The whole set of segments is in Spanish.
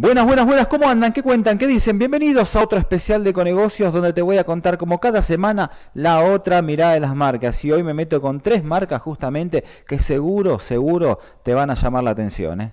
Buenas, buenas, buenas, ¿cómo andan? ¿Qué cuentan? ¿Qué dicen? Bienvenidos a otro especial de Conegocios donde te voy a contar como cada semana la otra mirada de las marcas. Y hoy me meto con tres marcas justamente que seguro, seguro te van a llamar la atención. ¿eh?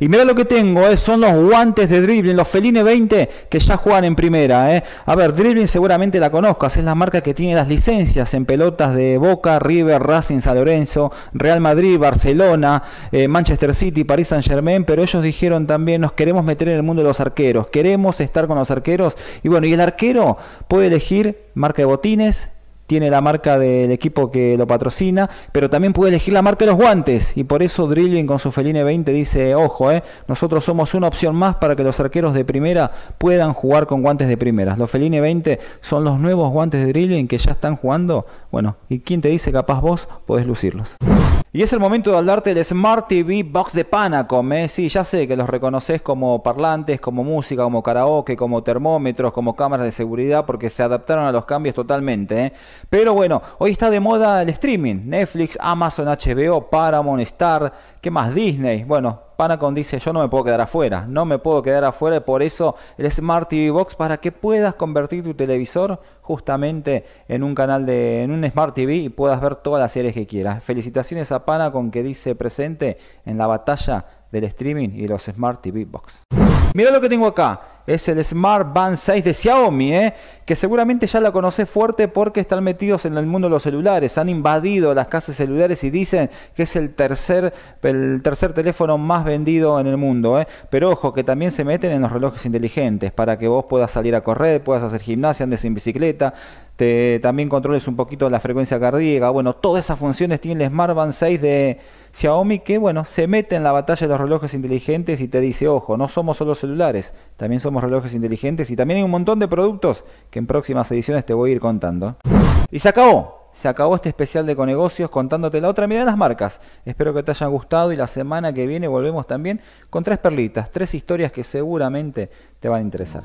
Y mira lo que tengo, eh, son los guantes de dribbling, los Feline 20 que ya juegan en primera. Eh. A ver, dribbling seguramente la conozcas, es la marca que tiene las licencias en pelotas de Boca, River, Racing, San Lorenzo, Real Madrid, Barcelona, eh, Manchester City, París Saint Germain, pero ellos dijeron también nos queremos meter en el mundo de los arqueros, queremos estar con los arqueros. Y bueno, y el arquero puede elegir marca de botines, tiene la marca del equipo que lo patrocina, pero también puede elegir la marca de los guantes. Y por eso Drilling con su Feline 20 dice, ojo, eh, nosotros somos una opción más para que los arqueros de primera puedan jugar con guantes de primera. Los Feline 20 son los nuevos guantes de Drilling que ya están jugando. Bueno, ¿y quién te dice capaz vos podés lucirlos? Y es el momento de hablarte del Smart TV Box de Panacom. ¿eh? Sí, ya sé que los reconoces como parlantes, como música, como karaoke, como termómetros, como cámaras de seguridad, porque se adaptaron a los cambios totalmente. ¿eh? Pero bueno, hoy está de moda el streaming. Netflix, Amazon, HBO, Paramount, Star, ¿qué más? Disney. Bueno, Panacon dice, yo no me puedo quedar afuera, no me puedo quedar afuera, y por eso el Smart TV Box para que puedas convertir tu televisor justamente en un canal de en un Smart TV y puedas ver todas las series que quieras. Felicitaciones a Panacon que dice presente en la batalla del streaming y los Smart TV Box. Mira lo que tengo acá es el Smart Band 6 de Xiaomi, ¿eh? que seguramente ya la conocés fuerte porque están metidos en el mundo de los celulares, han invadido las casas celulares y dicen que es el tercer, el tercer teléfono más vendido en el mundo. ¿eh? Pero ojo, que también se meten en los relojes inteligentes para que vos puedas salir a correr, puedas hacer gimnasia, andes en bicicleta, este, también controles un poquito la frecuencia cardíaca. Bueno, todas esas funciones tiene el Smart Band 6 de Xiaomi que, bueno, se mete en la batalla de los relojes inteligentes y te dice, ojo, no somos solo celulares, también somos relojes inteligentes y también hay un montón de productos que en próximas ediciones te voy a ir contando. Y se acabó se acabó este especial de Conegocios contándote la otra mira de las marcas. Espero que te hayan gustado y la semana que viene volvemos también con tres perlitas, tres historias que seguramente te van a interesar.